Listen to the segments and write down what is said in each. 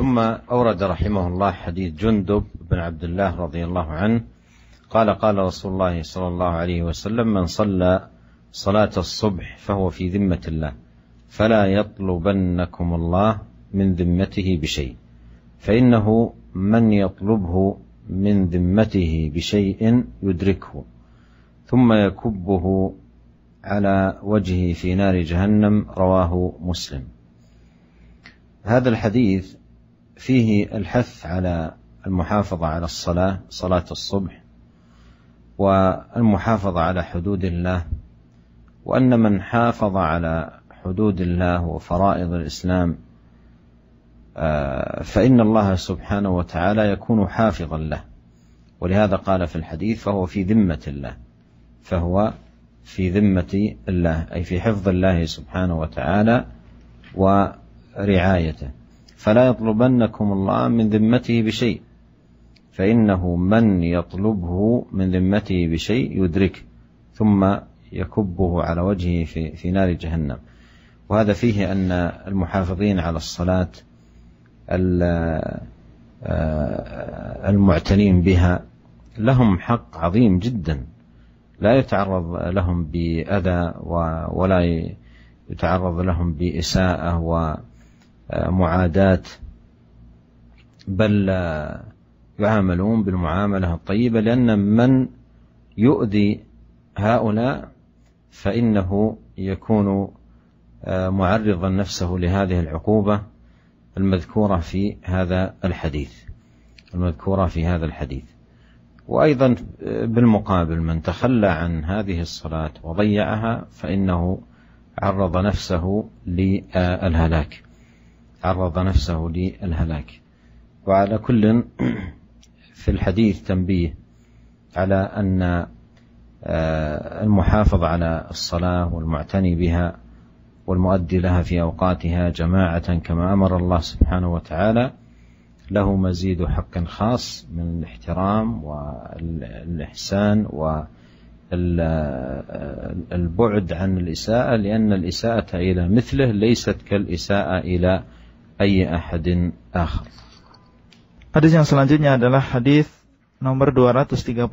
ثم أورد رحمه الله حديث جندب بن عبد الله رضي الله عنه قال قال رسول الله صلى الله عليه وسلم من صلى صلاة الصبح فهو في ذمة الله فلا يطلبنكم الله من ذمته بشيء فإنه من يطلبه من ذمته بشيء يدركه ثم يكبه على وجهه في نار جهنم رواه مسلم هذا الحديث فيه الحث على المحافظة على الصلاة صلاة الصبح والمحافظة على حدود الله وأن من حافظ على حدود الله وفرائض الإسلام آه، فإن الله سبحانه وتعالى يكون حافظا له ولهذا قال في الحديث فهو في ذمة الله فهو في ذمة الله أي في حفظ الله سبحانه وتعالى ورعايته فلا يطلبنكم الله من ذمته بشيء فإنه من يطلبه من ذمته بشيء يدركه ثم يكبه على وجهه في, في نار جهنم وهذا فيه أن المحافظين على الصلاة آه، المعتنين بها لهم حق عظيم جدا لا يتعرض لهم بأذى ولا يتعرض لهم بإساءة و معاداة بل يعاملون بالمعاملة الطيبة لأن من يؤذي هؤلاء فإنه يكون آه، معرضا نفسه لهذه العقوبة المذكورة في هذا الحديث المذكورة في هذا الحديث وأيضا آه، بالمقابل من تخلى عن هذه الصلاة وضيعها فإنه عرض نفسه للهلاك عرض نفسه للهلاك وعلى كل في الحديث تنبيه على أن آه، المحافظ على الصلاة والمعتني بها والمؤدي لها في أوقاتها جماعة كما أمر الله سبحانه وتعالى له مزيد حق خاص من الاحترام والإحسان والبعد عن الإساءة لأن الإساءة إلى مثله ليست كالإساءة إلى ahadin akhar. Hadis yang selanjutnya adalah hadis nomor 232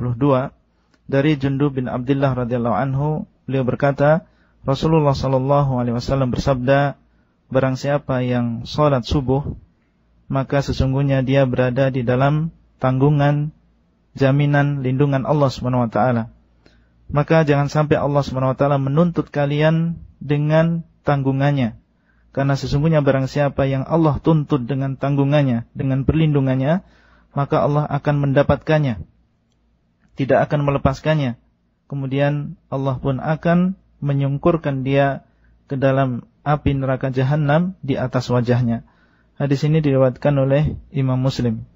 dari Jundub bin Abdullah radhiyallahu anhu. Beliau berkata, Rasulullah shallallahu alaihi wasallam bersabda, barang siapa yang salat subuh maka sesungguhnya dia berada di dalam tanggungan jaminan lindungan Allah Subhanahu wa taala. Maka jangan sampai Allah Subhanahu wa taala menuntut kalian dengan tanggungannya. Karena sesungguhnya barang siapa yang Allah tuntut dengan tanggungannya, dengan perlindungannya, maka Allah akan mendapatkannya. Tidak akan melepaskannya. Kemudian Allah pun akan menyungkurkan dia ke dalam api neraka jahanam di atas wajahnya. Hadis ini diriwayatkan oleh Imam Muslim.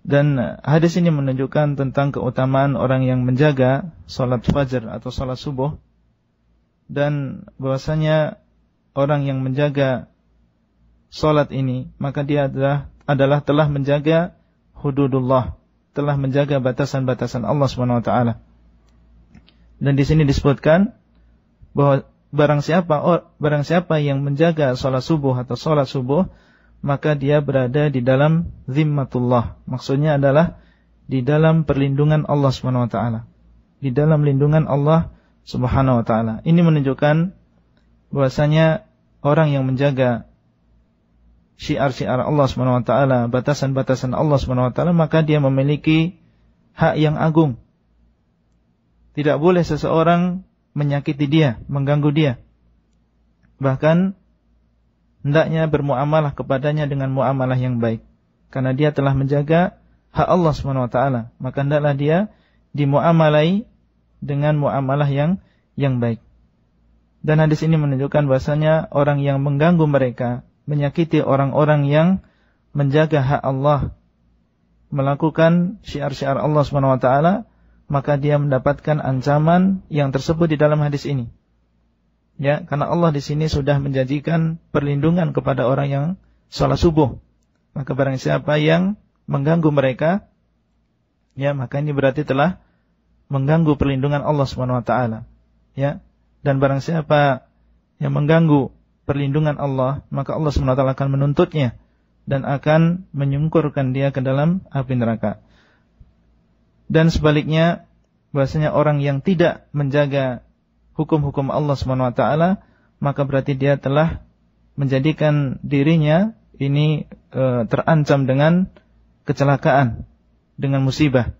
Dan uh, hadis ini menunjukkan tentang keutamaan orang yang menjaga salat fajar atau salat subuh dan bahwasanya orang yang menjaga salat ini, maka dia adalah adalah telah menjaga hududullah, telah menjaga batasan-batasan Allah Subhanahu wa taala. Dan di sini disebutkan bahwa barang siapa oh, barang siapa yang menjaga salat subuh atau salat subuh, maka dia berada di dalam zimmatullah. Maksudnya adalah di dalam perlindungan Allah Subhanahu wa taala. Di dalam lindungan Allah Subhanahu wa taala. Ini menunjukkan bahwasanya orang yang menjaga syiar-syiar Allah Subhanahu wa taala, batasan-batasan Allah Subhanahu wa taala, maka dia memiliki hak yang agung. Tidak boleh seseorang menyakiti dia, mengganggu dia. Bahkan hendaknya bermuamalah kepadanya dengan muamalah yang baik karena dia telah menjaga hak Allah Subhanahu wa taala, maka hendaklah dia dimuamalai dengan muamalah yang yang baik. Dan hadis ini menunjukkan bahasanya orang yang mengganggu mereka, menyakiti orang-orang yang menjaga hak Allah, melakukan syiar-syiar Allah swt, maka dia mendapatkan ancaman yang tersebut di dalam hadis ini. Ya, karena Allah di sini sudah menjanjikan perlindungan kepada orang yang sholat subuh. Maka barang siapa yang mengganggu mereka, ya maka ini berarti telah mengganggu perlindungan Allah swt. Ya, dan barang siapa yang mengganggu perlindungan Allah, maka Allah SWT akan menuntutnya dan akan menyungkurkan dia ke dalam api neraka. Dan sebaliknya, bahasanya orang yang tidak menjaga hukum-hukum Allah SWT, maka berarti dia telah menjadikan dirinya ini e, terancam dengan kecelakaan, dengan musibah.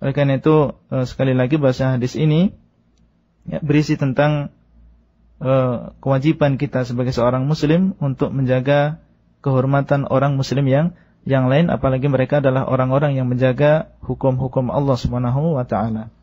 Oleh karena itu, e, sekali lagi bahasa hadis ini ya, berisi tentang uh, kewajiban kita sebagai seorang muslim untuk menjaga kehormatan orang muslim yang yang lain apalagi mereka adalah orang-orang yang menjaga hukum-hukum Allah Subhanahu wa taala.